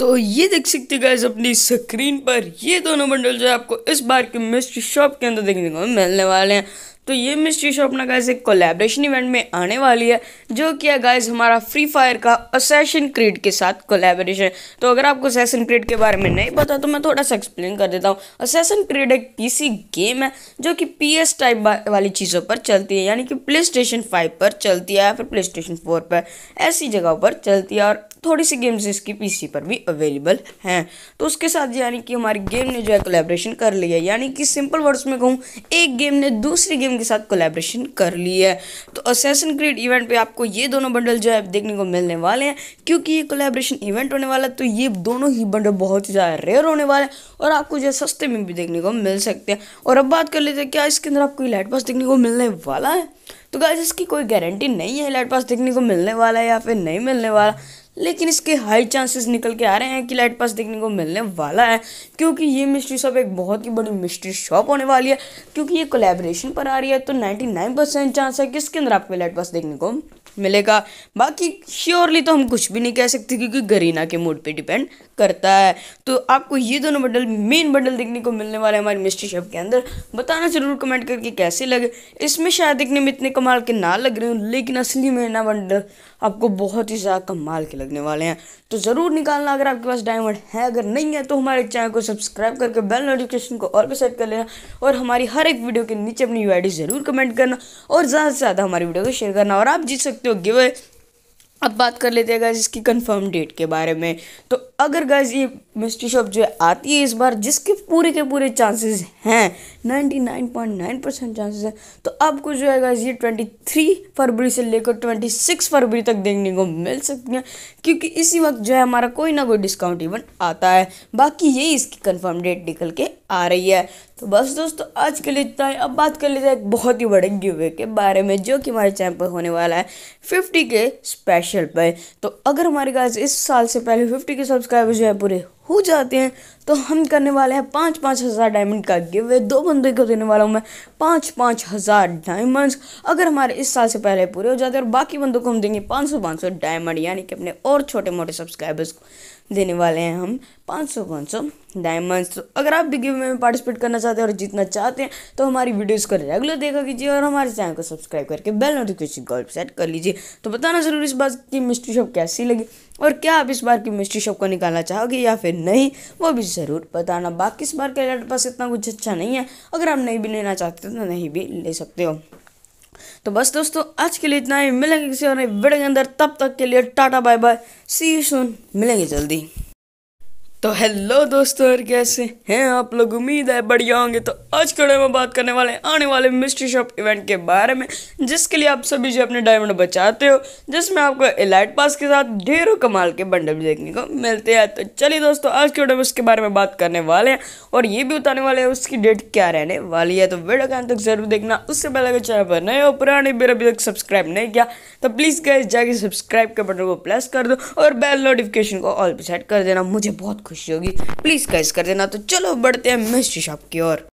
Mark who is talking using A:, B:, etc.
A: तो ये देख सकते हो गैस अपनी स्क्रीन पर ये दोनों बंडल जो है आपको इस बार के मिस्ट्री शॉप के अंदर देखने को मिलने वाले हैं तो ये मिस्ट्री शॉप ना गाइस एक कोलैबोरेशन इवेंट में आने वाली है जो कि है गाइस हमारा फ्री फायर का असेशन क्रीड के साथ कोलैबोरेशन तो अगर आपको असेशन क्रीड के बारे में नहीं पता तो मैं थोड़ा सा एक्सप्लेन कर देता हूँ असेशन क्रीड एक पीसी गेम है जो कि पीएस टाइप वाली चीज़ों पर चलती है यानी कि प्ले स्टेशन फाइव पर चलती है या फिर प्ले स्टेशन फोर पर ऐसी जगह पर चलती है और थोड़ी सी गेम्स इसकी पीसी पर भी अवेलेबल हैं तो उसके साथ यानी कि हमारी गेम ने जो है कोलेब्रेशन कर लिया है यानी कि सिंपल वर्ड्स में कहूँ एक गेम ने दूसरी गेम के साथ कोलेब्रेशन कर ली है तो असेसन क्रिएट इवेंट पे आपको ये दोनों बंडल जो है देखने को मिलने वाले हैं क्योंकि ये कोलेब्रेशन इवेंट होने वाला है तो ये दोनों ही बंडल बहुत ही ज़्यादा रेयर होने वाले हैं और आपको जो है सस्ते में भी देखने को मिल सकते हैं और अब बात कर लेते हैं क्या इसके अंदर आपको लाइट पास देखने को मिलने वाला है तो गाइज इसकी कोई गारंटी नहीं है लाइट पास देखने को मिलने वाला है या फिर नहीं मिलने वाला लेकिन इसके हाई चांसेस निकल के आ रहे हैं कि लाइट पास देखने को मिलने वाला है क्योंकि ये मिस्ट्री शॉप एक बहुत ही बड़ी मिस्ट्री शॉप होने वाली है क्योंकि ये कोलेब्रेशन पर आ रही है तो 99 परसेंट चांस है कि इसके अंदर आपको लाइट पास देखने को मिलेगा बाकी श्योरली तो हम कुछ भी नहीं कह सकते क्योंकि गरीना के मूड पे डिपेंड करता है तो आपको ये दोनों बंडल मेन बंडल देखने को मिलने वाले हमारे मिस्ट्री शॉप के अंदर बताना ज़रूर कमेंट करके कैसे लगे इसमें शायद देखने में इतने कमाल के ना लग रहे हो लेकिन असली में ना बंडल आपको बहुत ही ज़्यादा कमाल के लगने वाले हैं तो ज़रूर निकालना अगर आपके पास डायमंड है अगर नहीं है तो हमारे चैनल को सब्सक्राइब करके बेल नोटिफिकेशन को और भी सेट कर लेना और हमारी हर एक वीडियो के नीचे अपनी यू ज़रूर कमेंट करना और ज़्यादा से ज़्यादा हमारी वीडियो को शेयर करना और आप जीत सकते सकते हो गिवे अब बात कर लेते हैं गाइज इसकी कंफर्म डेट के बारे में तो अगर गाइज ये मिस्ट्री शॉप जो है आती है इस बार जिसके पूरे के पूरे चांसेस हैं 99.9 परसेंट चांसेस हैं तो आपको जो है गाइज ये 23 फरवरी से लेकर 26 फरवरी तक देखने को मिल सकती है क्योंकि इसी वक्त जो है हमारा कोई ना कोई डिस्काउंट इवेंट आता है बाकी यही इसकी कन्फर्म डेट निकल के आ रही है तो बस दोस्तों आज के लिए इतना ही अब बात कर लेते हैं एक बहुत ही बड़े गिवे के बारे में जो कि हमारे चैनल पर होने वाला है फिफ्टी के स्पेशल पर तो अगर हमारे गाइस इस साल से पहले फिफ्टी के सब्सक्राइबर्स जो है पूरे हो जाते हैं तो हम करने वाले हैं पाँच पाँच हज़ार डायमंड का गिव दो बंदे को देने वाला हूँ मैं पाँच पाँच हज़ार डायमंड्स अगर हमारे इस साल से पहले पूरे हो जाते हैं और बाकी बंदों को हम देंगे पाँच सौ पाँच सौ डायमंड यानी कि अपने और छोटे मोटे सब्सक्राइबर्स को देने वाले हैं हम पाँच सौ पाँच सौ डायमंड्स तो अगर आप भी गिव में पार्टिसिपेट करना चाहते हैं और जीतना चाहते हैं तो हमारी वीडियोज़ को रेगुलर देखा कीजिए और हमारे चैनल को सब्सक्राइब करके बेल नोटिफिकेशन कॉल सेट कर लीजिए तो बताना ज़रूर इस बात की मिस्ट्री शॉप कैसी लगी और क्या आप इस बार की मिस्ट्री शॉप को निकालना चाहोगे या फिर नहीं वो भी ज़रूर बताना बाकी इस बार के अलर्ट पास इतना कुछ अच्छा नहीं है अगर आप नहीं भी लेना चाहते तो नहीं भी ले सकते हो तो बस दोस्तों आज के लिए इतना ही मिलेंगे किसी और वीडियो के अंदर तब तक के लिए टाटा bye bye see you soon मिलेंगे जल्दी तो हेलो दोस्तों और कैसे हैं आप लोग उम्मीद है बढ़िया होंगे तो आज कड़े में बात करने वाले हैं आने वाले मिस्ट्री शॉप इवेंट के बारे में जिसके लिए आप सभी जो अपने डायमंड बचाते हो जिसमें आपको एलाइट पास के साथ ढेरों कमाल के बंडल देखने को मिलते हैं तो चलिए दोस्तों आज के वीडियो में उसके बारे में बात करने वाले हैं और ये भी बताने वाले हैं उसकी डेट क्या रहने वाली है तो वीडियो का तक जरूर देखना उससे पहले अगर चैनल पर नए हो पुराने मेरे अभी तक सब्सक्राइब नहीं किया तो प्लीज़ गए जाके सब्सक्राइब के बटन को प्रेस कर दो और बेल नोटिफिकेशन को ऑल पर सेट कर देना मुझे बहुत खुशी होगी प्लीज़ गाइस कर देना तो चलो बढ़ते हैं मिस्ट्री शॉप की ओर